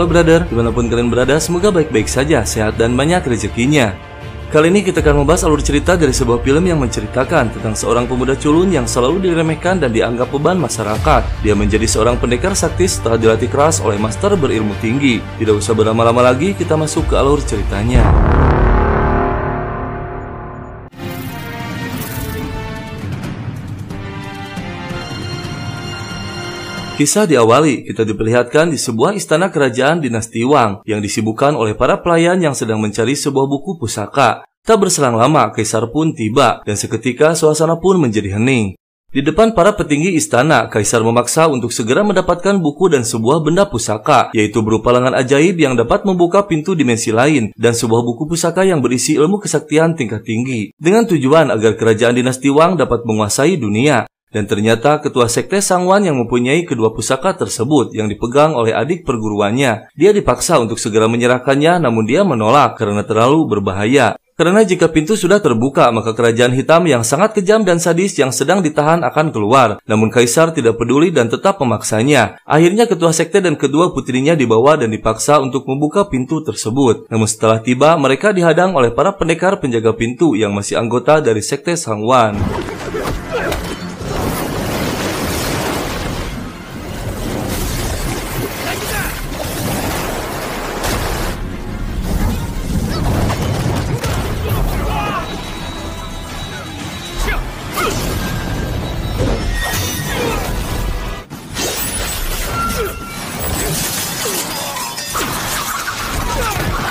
Halo brother, dimanapun kalian berada, semoga baik-baik saja, sehat dan banyak rezekinya. Kali ini kita akan membahas alur cerita dari sebuah film yang menceritakan tentang seorang pemuda culun yang selalu diremehkan dan dianggap beban masyarakat. Dia menjadi seorang pendekar sakti setelah dilatih keras oleh master berilmu tinggi. Tidak usah berlama-lama lagi, kita masuk ke alur ceritanya. Kisah diawali, kita diperlihatkan di sebuah istana kerajaan dinasti Wang yang disibukkan oleh para pelayan yang sedang mencari sebuah buku pusaka. Tak berselang lama, Kaisar pun tiba dan seketika suasana pun menjadi hening. Di depan para petinggi istana, Kaisar memaksa untuk segera mendapatkan buku dan sebuah benda pusaka, yaitu berupa lengan ajaib yang dapat membuka pintu dimensi lain, dan sebuah buku pusaka yang berisi ilmu kesaktian tingkat tinggi, dengan tujuan agar kerajaan dinasti Wang dapat menguasai dunia. Dan ternyata ketua sekte Sangwan yang mempunyai kedua pusaka tersebut yang dipegang oleh adik perguruannya. Dia dipaksa untuk segera menyerahkannya namun dia menolak karena terlalu berbahaya. Karena jika pintu sudah terbuka, maka kerajaan hitam yang sangat kejam dan sadis yang sedang ditahan akan keluar. Namun Kaisar tidak peduli dan tetap memaksanya. Akhirnya ketua sekte dan kedua putrinya dibawa dan dipaksa untuk membuka pintu tersebut. Namun setelah tiba, mereka dihadang oleh para pendekar penjaga pintu yang masih anggota dari sekte Sangwan.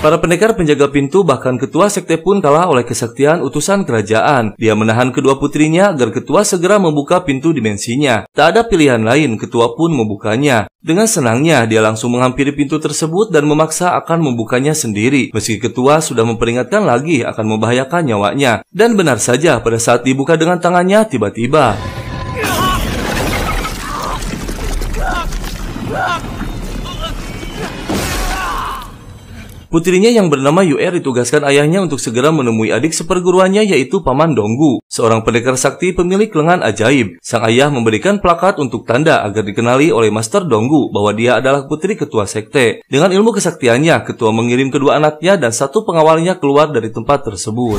Para pendekar penjaga pintu bahkan ketua sekte pun kalah oleh kesaktian utusan kerajaan. Dia menahan kedua putrinya agar ketua segera membuka pintu dimensinya. Tak ada pilihan lain, ketua pun membukanya. Dengan senangnya, dia langsung menghampiri pintu tersebut dan memaksa akan membukanya sendiri. Meski ketua sudah memperingatkan lagi akan membahayakan nyawanya. Dan benar saja, pada saat dibuka dengan tangannya, tiba-tiba... Putrinya yang bernama Yu'er ditugaskan ayahnya untuk segera menemui adik seperguruannya yaitu Paman Donggu, seorang pendekar sakti pemilik lengan ajaib. Sang ayah memberikan plakat untuk tanda agar dikenali oleh Master Donggu bahwa dia adalah putri ketua sekte. Dengan ilmu kesaktiannya, ketua mengirim kedua anaknya dan satu pengawalnya keluar dari tempat tersebut.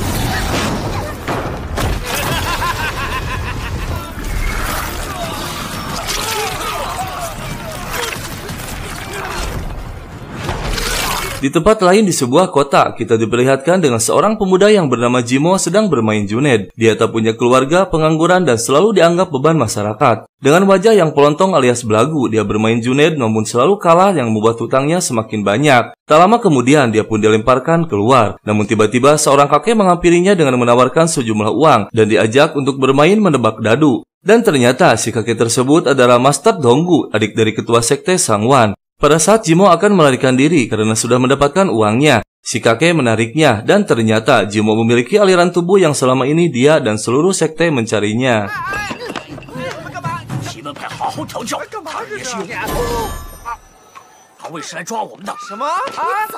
Di tempat lain di sebuah kota, kita diperlihatkan dengan seorang pemuda yang bernama Jimo sedang bermain Juned. Dia tak punya keluarga, pengangguran, dan selalu dianggap beban masyarakat. Dengan wajah yang pelontong alias belagu, dia bermain Juned namun selalu kalah yang membuat hutangnya semakin banyak. Tak lama kemudian, dia pun dilemparkan keluar. Namun tiba-tiba seorang kakek menghampirinya dengan menawarkan sejumlah uang dan diajak untuk bermain menebak dadu. Dan ternyata si kakek tersebut adalah Master Donggu, adik dari ketua sekte Sangwan. Pada saat Jimo akan melarikan diri karena sudah mendapatkan uangnya, si kakek menariknya dan ternyata Jimo memiliki aliran tubuh yang selama ini dia dan seluruh sekte mencarinya.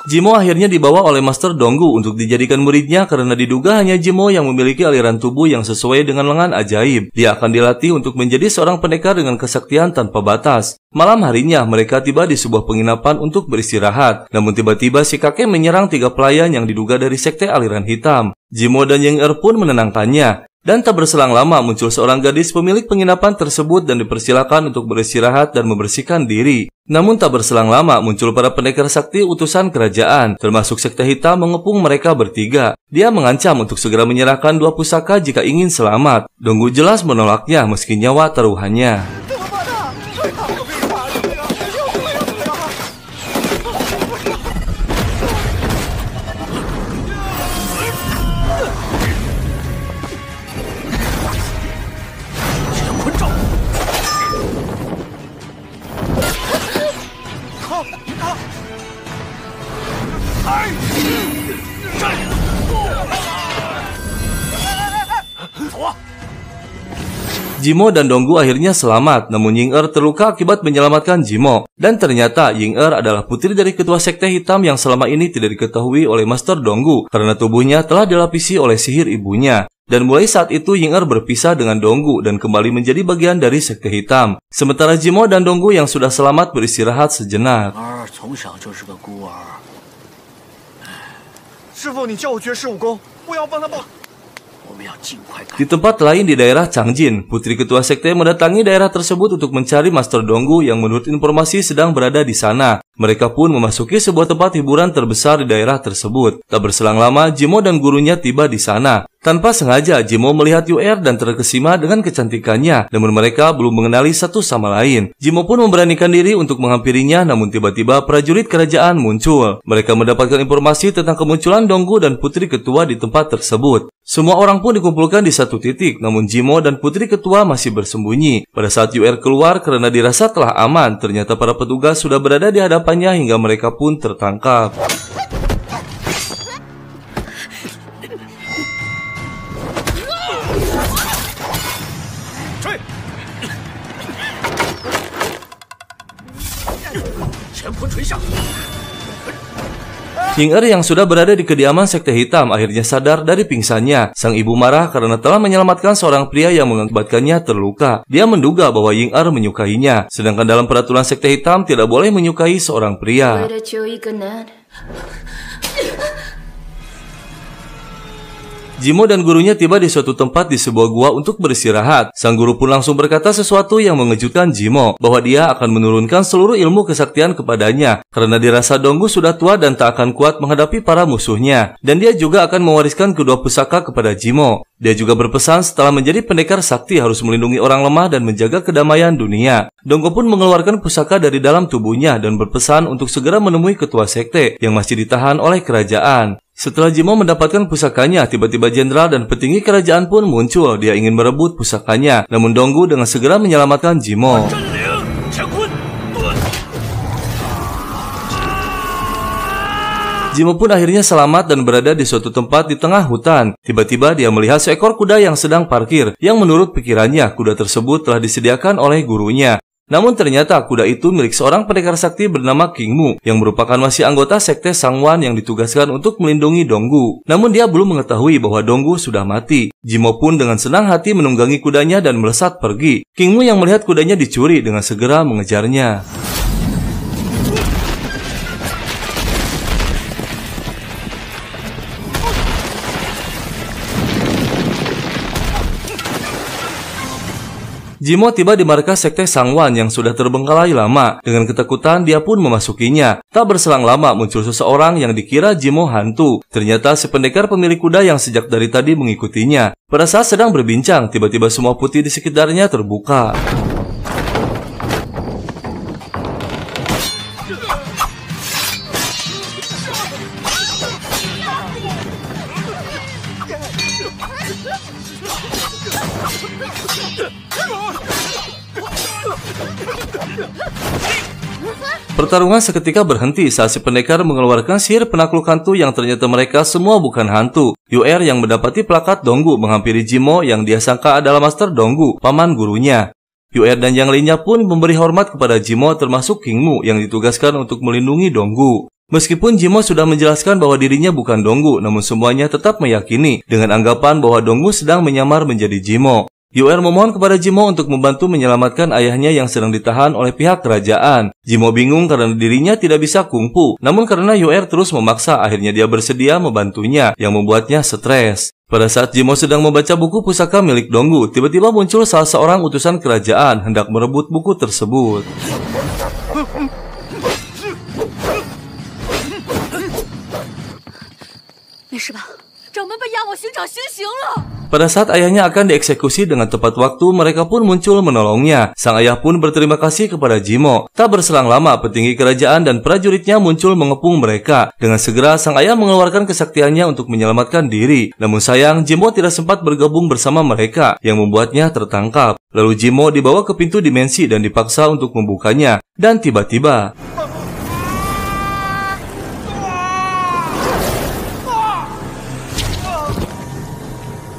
Jimo akhirnya dibawa oleh Master Donggu untuk dijadikan muridnya karena diduga hanya Jimo yang memiliki aliran tubuh yang sesuai dengan lengan ajaib. Dia akan dilatih untuk menjadi seorang pendekar dengan kesaktian tanpa batas. Malam harinya mereka tiba di sebuah penginapan untuk beristirahat, namun tiba-tiba si kakek menyerang tiga pelayan yang diduga dari sekte aliran hitam. Jimo dan Yang Er pun menenangkannya, dan tak berselang lama muncul seorang gadis pemilik penginapan tersebut dan dipersilakan untuk beristirahat dan membersihkan diri. Namun tak berselang lama muncul para pendekar sakti utusan kerajaan, termasuk sekte hitam mengepung mereka bertiga. Dia mengancam untuk segera menyerahkan dua pusaka jika ingin selamat. Donggu jelas menolaknya meski nyawa taruhannya. Jimo dan Donggu akhirnya selamat, namun Ying Er terluka akibat menyelamatkan Jimo. Dan ternyata Ying Er adalah putri dari ketua sekte hitam yang selama ini tidak diketahui oleh Master Donggu karena tubuhnya telah dilapisi oleh sihir ibunya. Dan mulai saat itu Ying Er berpisah dengan Donggu dan kembali menjadi bagian dari sekte hitam. Sementara Jimo dan Donggu yang sudah selamat beristirahat sejenak. Er, di tempat lain di daerah Changjin, putri ketua sekte mendatangi daerah tersebut untuk mencari Master Donggu yang menurut informasi sedang berada di sana. Mereka pun memasuki sebuah tempat hiburan terbesar di daerah tersebut. Tak berselang lama, Jimo dan gurunya tiba di sana. Tanpa sengaja, Jimo melihat Yu'er dan terkesima dengan kecantikannya, namun mereka belum mengenali satu sama lain. Jimo pun memberanikan diri untuk menghampirinya, namun tiba-tiba prajurit kerajaan muncul. Mereka mendapatkan informasi tentang kemunculan Donggu dan Putri Ketua di tempat tersebut. Semua orang pun dikumpulkan di satu titik, namun Jimo dan Putri Ketua masih bersembunyi. Pada saat Yu'er keluar karena dirasa telah aman, ternyata para petugas sudah berada di hadapannya hingga mereka pun tertangkap. King er yang sudah berada di kediaman Sekte Hitam akhirnya sadar dari pingsannya. Sang ibu marah karena telah menyelamatkan seorang pria yang mengakibatkannya terluka. Dia menduga bahwa Ying Er menyukainya, sedangkan dalam peraturan Sekte Hitam tidak boleh menyukai seorang pria. Jimo dan gurunya tiba di suatu tempat di sebuah gua untuk beristirahat. Sang guru pun langsung berkata sesuatu yang mengejutkan Jimo, bahwa dia akan menurunkan seluruh ilmu kesaktian kepadanya, karena dirasa Donggu sudah tua dan tak akan kuat menghadapi para musuhnya. Dan dia juga akan mewariskan kedua pusaka kepada Jimo. Dia juga berpesan setelah menjadi pendekar sakti harus melindungi orang lemah dan menjaga kedamaian dunia. Donggo pun mengeluarkan pusaka dari dalam tubuhnya dan berpesan untuk segera menemui ketua sekte yang masih ditahan oleh kerajaan. Setelah Jimo mendapatkan pusakanya, tiba-tiba jenderal dan petinggi kerajaan pun muncul. Dia ingin merebut pusakanya, namun Donggu dengan segera menyelamatkan Jimo. Jimo pun akhirnya selamat dan berada di suatu tempat di tengah hutan. Tiba-tiba dia melihat seekor kuda yang sedang parkir, yang menurut pikirannya kuda tersebut telah disediakan oleh gurunya. Namun ternyata kuda itu milik seorang pendekar sakti bernama King Mu yang merupakan masih anggota sekte Sangwan yang ditugaskan untuk melindungi Donggu. Namun dia belum mengetahui bahwa Donggu sudah mati. Jimo pun dengan senang hati menunggangi kudanya dan melesat pergi. King Mu yang melihat kudanya dicuri dengan segera mengejarnya. Jimo tiba di markas sekte Sangwan yang sudah terbengkalai lama. Dengan ketakutan, dia pun memasukinya. Tak berselang lama muncul seseorang yang dikira Jimo hantu. Ternyata si pendekar pemilik kuda yang sejak dari tadi mengikutinya. Pada saat sedang berbincang, tiba-tiba semua putih di sekitarnya terbuka. Pertarungan seketika berhenti saat si pendekar mengeluarkan sihir penakluk hantu yang ternyata mereka semua bukan hantu. UR yang mendapati plakat Donggu menghampiri Jimo yang dia sangka adalah Master Donggu, paman gurunya. UR dan yang lainnya pun memberi hormat kepada Jimo termasuk Kingmu yang ditugaskan untuk melindungi Donggu. Meskipun Jimo sudah menjelaskan bahwa dirinya bukan Donggu, namun semuanya tetap meyakini dengan anggapan bahwa Donggu sedang menyamar menjadi Jimo. Yuer memohon kepada Jimo untuk membantu menyelamatkan ayahnya yang sedang ditahan oleh pihak kerajaan. Jimo bingung karena dirinya tidak bisa kungfu, namun karena Yuer terus memaksa akhirnya dia bersedia membantunya yang membuatnya stres. Pada saat Jimo sedang membaca buku pusaka milik Donggu, tiba-tiba muncul salah seorang utusan kerajaan hendak merebut buku tersebut. Pada saat ayahnya akan dieksekusi dengan tepat waktu, mereka pun muncul menolongnya. Sang ayah pun berterima kasih kepada Jimo. Tak berselang lama, petinggi kerajaan dan prajuritnya muncul mengepung mereka. Dengan segera, sang ayah mengeluarkan kesaktiannya untuk menyelamatkan diri. Namun sayang, Jimo tidak sempat bergabung bersama mereka, yang membuatnya tertangkap. Lalu Jimo dibawa ke pintu dimensi dan dipaksa untuk membukanya. Dan tiba-tiba...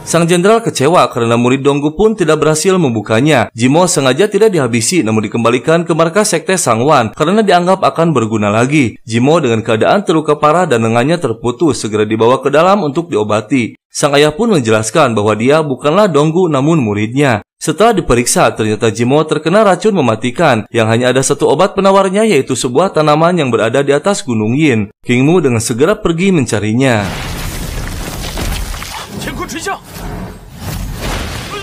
Sang jenderal kecewa karena murid Donggu pun tidak berhasil membukanya. Jimo sengaja tidak dihabisi namun dikembalikan ke markas sekte Sangwan karena dianggap akan berguna lagi. Jimo dengan keadaan terluka parah dan lengannya terputus segera dibawa ke dalam untuk diobati. Sang ayah pun menjelaskan bahwa dia bukanlah Donggu namun muridnya. Setelah diperiksa, ternyata Jimo terkena racun mematikan yang hanya ada satu obat penawarnya yaitu sebuah tanaman yang berada di atas Gunung Yin. Kingmu dengan segera pergi mencarinya.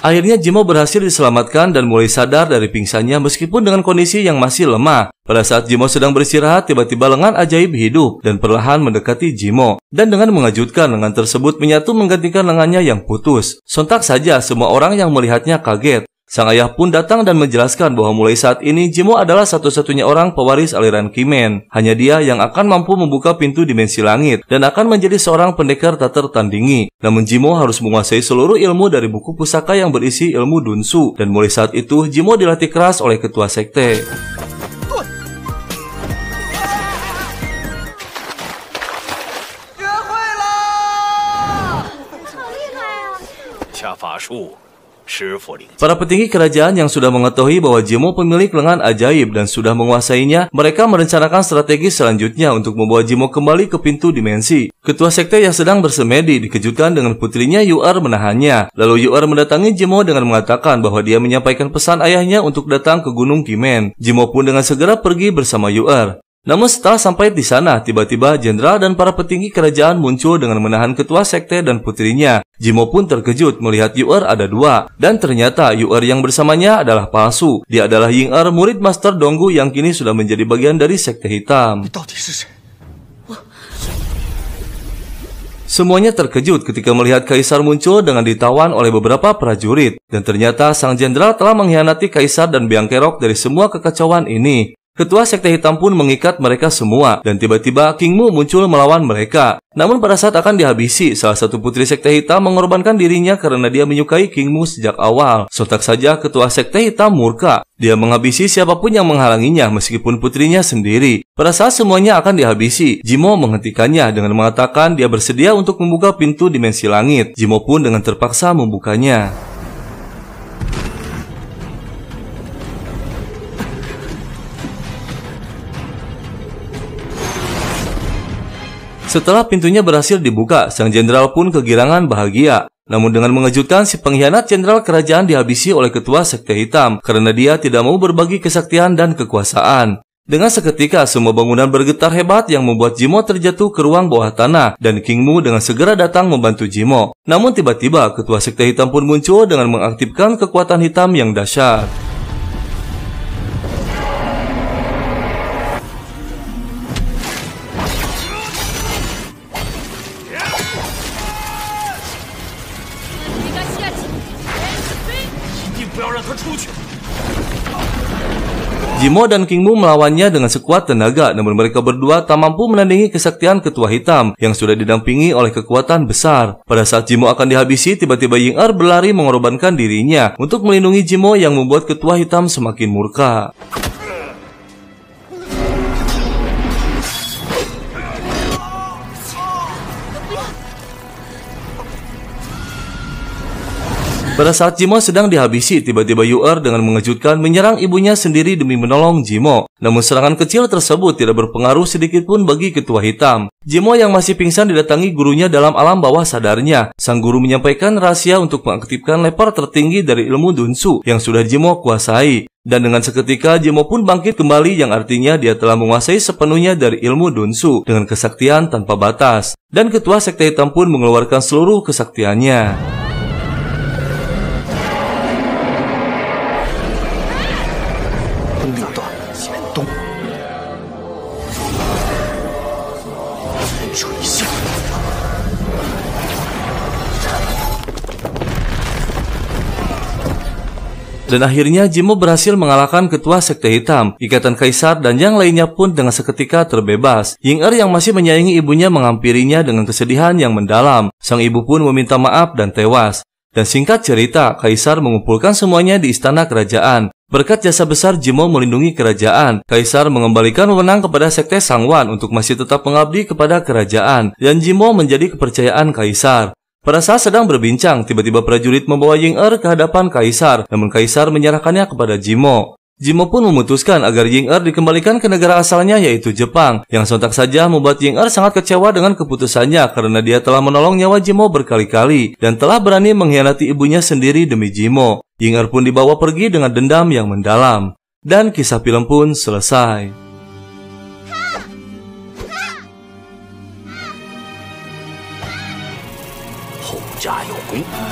Akhirnya Jimo berhasil diselamatkan dan mulai sadar dari pingsannya meskipun dengan kondisi yang masih lemah. Pada saat Jimo sedang beristirahat, tiba-tiba lengan ajaib hidup dan perlahan mendekati Jimo. Dan dengan mengejutkan, lengan tersebut menyatu menggantikan lengannya yang putus. Sontak saja, semua orang yang melihatnya kaget. Sang ayah pun datang dan menjelaskan bahwa mulai saat ini Jimo adalah satu-satunya orang pewaris aliran Kimen. Hanya dia yang akan mampu membuka pintu dimensi langit dan akan menjadi seorang pendekar tak tertandingi. Namun Jimo harus menguasai seluruh ilmu dari buku pusaka yang berisi ilmu Dunsu dan mulai saat itu Jimo dilatih keras oleh ketua sekte. Para petinggi kerajaan yang sudah mengetahui bahwa Jimo pemilik lengan ajaib dan sudah menguasainya, mereka merencanakan strategi selanjutnya untuk membawa Jimo kembali ke pintu dimensi. Ketua sekte yang sedang bersemedi dikejutkan dengan putrinya Yuar menahannya. Lalu Yuar mendatangi Jimo dengan mengatakan bahwa dia menyampaikan pesan ayahnya untuk datang ke Gunung Kimen. Jimo pun dengan segera pergi bersama Yuar. Namun setelah sampai di sana, tiba-tiba jenderal dan para petinggi kerajaan muncul dengan menahan ketua sekte dan putrinya. Jimo pun terkejut melihat Yuer ada dua, dan ternyata Yuer yang bersamanya adalah palsu. Dia adalah Ying Er, murid Master Donggu yang kini sudah menjadi bagian dari sekte hitam. Semuanya terkejut ketika melihat Kaisar muncul dengan ditawan oleh beberapa prajurit. Dan ternyata sang jenderal telah mengkhianati Kaisar dan Biang Kerok dari semua kekacauan ini. Ketua Sekte Hitam pun mengikat mereka semua dan tiba-tiba King Mu muncul melawan mereka. Namun pada saat akan dihabisi, salah satu putri Sekte Hitam mengorbankan dirinya karena dia menyukai King Mu sejak awal. Sontak saja Ketua Sekte Hitam murka. Dia menghabisi siapapun yang menghalanginya meskipun putrinya sendiri. Pada saat semuanya akan dihabisi, Jimo menghentikannya dengan mengatakan dia bersedia untuk membuka pintu dimensi langit. Jimo pun dengan terpaksa membukanya. Setelah pintunya berhasil dibuka, sang jenderal pun kegirangan bahagia. Namun dengan mengejutkan, si pengkhianat jenderal kerajaan dihabisi oleh ketua sekte hitam karena dia tidak mau berbagi kesaktian dan kekuasaan. Dengan seketika, semua bangunan bergetar hebat yang membuat Jimo terjatuh ke ruang bawah tanah dan King Mu dengan segera datang membantu Jimo. Namun tiba-tiba, ketua sekte hitam pun muncul dengan mengaktifkan kekuatan hitam yang dahsyat. Jimo dan King Mu melawannya dengan sekuat tenaga, namun mereka berdua tak mampu menandingi kesaktian Ketua Hitam yang sudah didampingi oleh kekuatan besar. Pada saat Jimo akan dihabisi, tiba-tiba Ying Er berlari mengorbankan dirinya untuk melindungi Jimo yang membuat Ketua Hitam semakin murka. Pada saat Jimo sedang dihabisi, tiba-tiba Yuer dengan mengejutkan menyerang ibunya sendiri demi menolong Jimo. Namun serangan kecil tersebut tidak berpengaruh sedikitpun bagi Ketua Hitam. Jimo yang masih pingsan didatangi gurunya dalam alam bawah sadarnya. Sang guru menyampaikan rahasia untuk mengaktifkan lepar tertinggi dari ilmu Dunsu yang sudah Jimo kuasai. Dan dengan seketika Jimo pun bangkit kembali yang artinya dia telah menguasai sepenuhnya dari ilmu Dunsu dengan kesaktian tanpa batas. Dan ketua sekte hitam pun mengeluarkan seluruh kesaktiannya. Dan akhirnya Jimo berhasil mengalahkan ketua Sekte Hitam, Ikatan Kaisar dan yang lainnya pun dengan seketika terbebas. Ying Er yang masih menyayangi ibunya menghampirinya dengan kesedihan yang mendalam. Sang ibu pun meminta maaf dan tewas. Dan singkat cerita, Kaisar mengumpulkan semuanya di istana kerajaan. Berkat jasa besar Jimo melindungi kerajaan, Kaisar mengembalikan wewenang kepada Sekte Sangwan untuk masih tetap mengabdi kepada kerajaan, dan Jimo menjadi kepercayaan Kaisar. Pada saat sedang berbincang, tiba-tiba prajurit membawa Ying Er ke hadapan Kaisar, namun Kaisar menyerahkannya kepada Jimo. Jimo pun memutuskan agar Ying Er dikembalikan ke negara asalnya yaitu Jepang, yang sontak saja membuat Ying Er sangat kecewa dengan keputusannya karena dia telah menolong nyawa Jimo berkali-kali dan telah berani mengkhianati ibunya sendiri demi Jimo. Ying Er pun dibawa pergi dengan dendam yang mendalam. Dan kisah film pun selesai. 家有功。